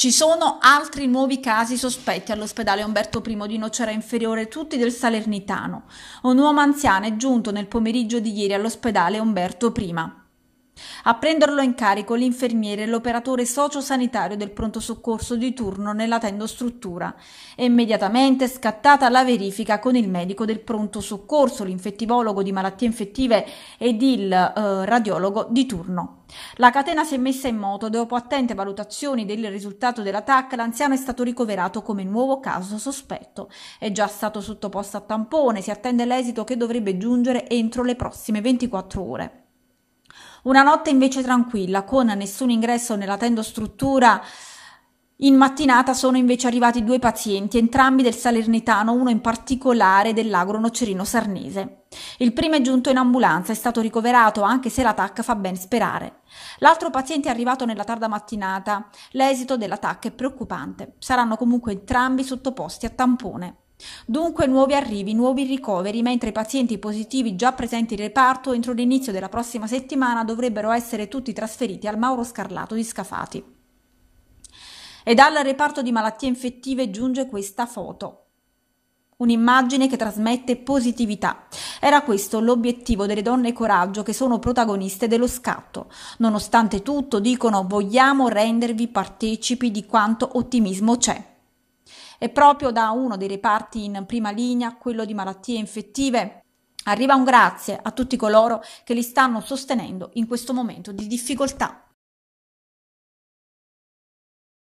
Ci sono altri nuovi casi sospetti all'ospedale Umberto I di Nocera Inferiore, tutti del Salernitano. Un uomo anziano è giunto nel pomeriggio di ieri all'ospedale Umberto I. A prenderlo in carico l'infermiere e l'operatore sociosanitario del pronto soccorso di turno nella tendostruttura. È immediatamente scattata la verifica con il medico del pronto soccorso, l'infettivologo di malattie infettive ed il eh, radiologo di turno. La catena si è messa in moto dopo attente valutazioni del risultato dell'attacco l'anziano è stato ricoverato come nuovo caso sospetto. È già stato sottoposto a tampone, si attende l'esito che dovrebbe giungere entro le prossime 24 ore. Una notte invece tranquilla, con nessun ingresso nella tendo struttura. in mattinata sono invece arrivati due pazienti, entrambi del Salernitano, uno in particolare dell'agro nocerino sarnese. Il primo è giunto in ambulanza, è stato ricoverato anche se l'attacco fa ben sperare. L'altro paziente è arrivato nella tarda mattinata. L'esito dell'attacco è preoccupante. Saranno comunque entrambi sottoposti a tampone. Dunque nuovi arrivi, nuovi ricoveri, mentre i pazienti positivi già presenti in reparto entro l'inizio della prossima settimana dovrebbero essere tutti trasferiti al Mauro Scarlato di Scafati. E dal reparto di malattie infettive giunge questa foto. Un'immagine che trasmette positività. Era questo l'obiettivo delle donne coraggio che sono protagoniste dello scatto. Nonostante tutto dicono vogliamo rendervi partecipi di quanto ottimismo c'è e proprio da uno dei reparti in prima linea, quello di malattie infettive. Arriva un grazie a tutti coloro che li stanno sostenendo in questo momento di difficoltà.